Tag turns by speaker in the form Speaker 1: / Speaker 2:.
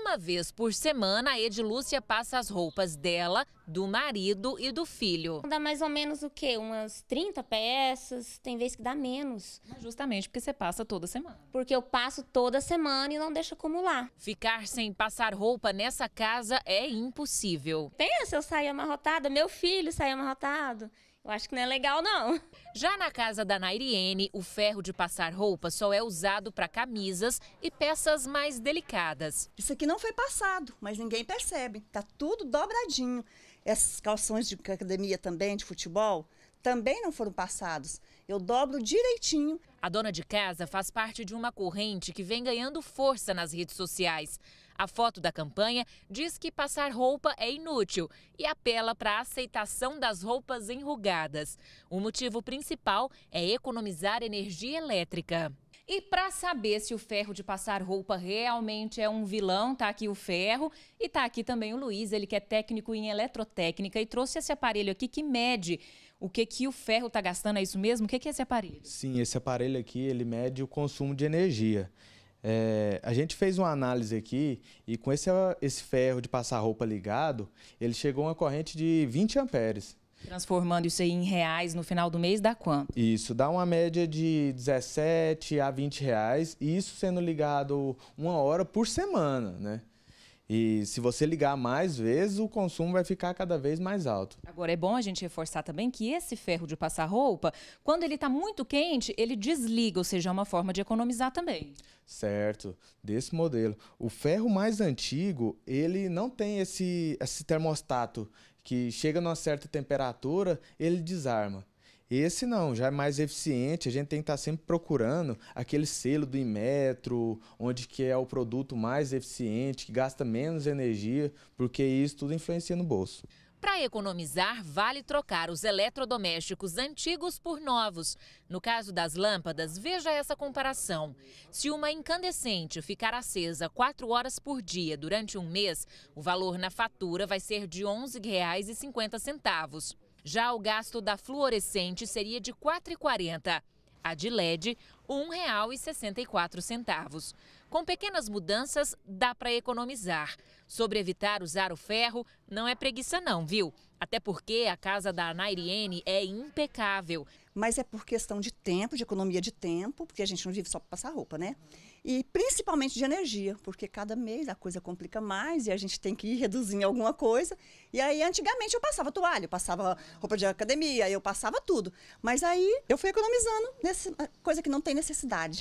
Speaker 1: Uma vez por semana, a Edilúcia passa as roupas dela, do marido e do filho. Dá mais ou menos o quê? Umas 30 peças, tem vezes que dá menos. Justamente porque você passa toda semana. Porque eu passo toda semana e não deixo acumular. Ficar sem passar roupa nessa casa é impossível. Pensa, eu sair amarrotada, meu filho saiu amarrotado. Eu acho que não é legal, não. Já na casa da Nairiene, o ferro de passar roupa só é usado para camisas e peças mais delicadas. Isso aqui não foi passado, mas ninguém percebe. Tá tudo dobradinho. Esses calções de academia também, de futebol, também não foram passados. Eu dobro direitinho. A dona de casa faz parte de uma corrente que vem ganhando força nas redes sociais. A foto da campanha diz que passar roupa é inútil e apela para a aceitação das roupas enrugadas. O motivo principal é economizar energia elétrica. E para saber se o ferro de passar roupa realmente é um vilão, tá aqui o ferro e tá aqui também o Luiz, ele que é técnico em eletrotécnica e trouxe esse aparelho aqui que mede o que que o ferro tá gastando, é isso mesmo? O que que é esse aparelho?
Speaker 2: Sim, esse aparelho aqui, ele mede o consumo de energia. É, a gente fez uma análise aqui e com esse, esse ferro de passar roupa ligado, ele chegou a uma corrente de 20 amperes.
Speaker 1: Transformando isso aí em reais no final do mês, dá quanto?
Speaker 2: Isso, dá uma média de 17 a 20 reais, e isso sendo ligado uma hora por semana, né? E se você ligar mais vezes, o consumo vai ficar cada vez mais alto.
Speaker 1: Agora é bom a gente reforçar também que esse ferro de passar roupa, quando ele está muito quente, ele desliga, ou seja, é uma forma de economizar também.
Speaker 2: Certo, desse modelo. O ferro mais antigo, ele não tem esse, esse termostato que chega numa certa temperatura, ele desarma. Esse não, já é mais eficiente, a gente tem que estar tá sempre procurando aquele selo do Inmetro, onde que é o produto mais eficiente, que gasta menos energia, porque isso tudo influencia no bolso.
Speaker 1: Para economizar, vale trocar os eletrodomésticos antigos por novos. No caso das lâmpadas, veja essa comparação. Se uma incandescente ficar acesa 4 horas por dia durante um mês, o valor na fatura vai ser de R$ 11,50. Já o gasto da fluorescente seria de R$ 4,40. A de LED, R$ 1,64. Com pequenas mudanças, dá para economizar. Sobre evitar usar o ferro, não é preguiça não, viu? Até porque a casa da Nairiene é impecável. Mas é por questão de tempo, de economia de tempo, porque a gente não vive só para passar roupa, né? E principalmente de energia, porque cada mês a coisa complica mais e a gente tem que ir reduzindo alguma coisa. E aí, antigamente, eu passava toalha, eu passava roupa de academia, eu passava tudo. Mas aí eu fui economizando nessa coisa que não tem necessidade.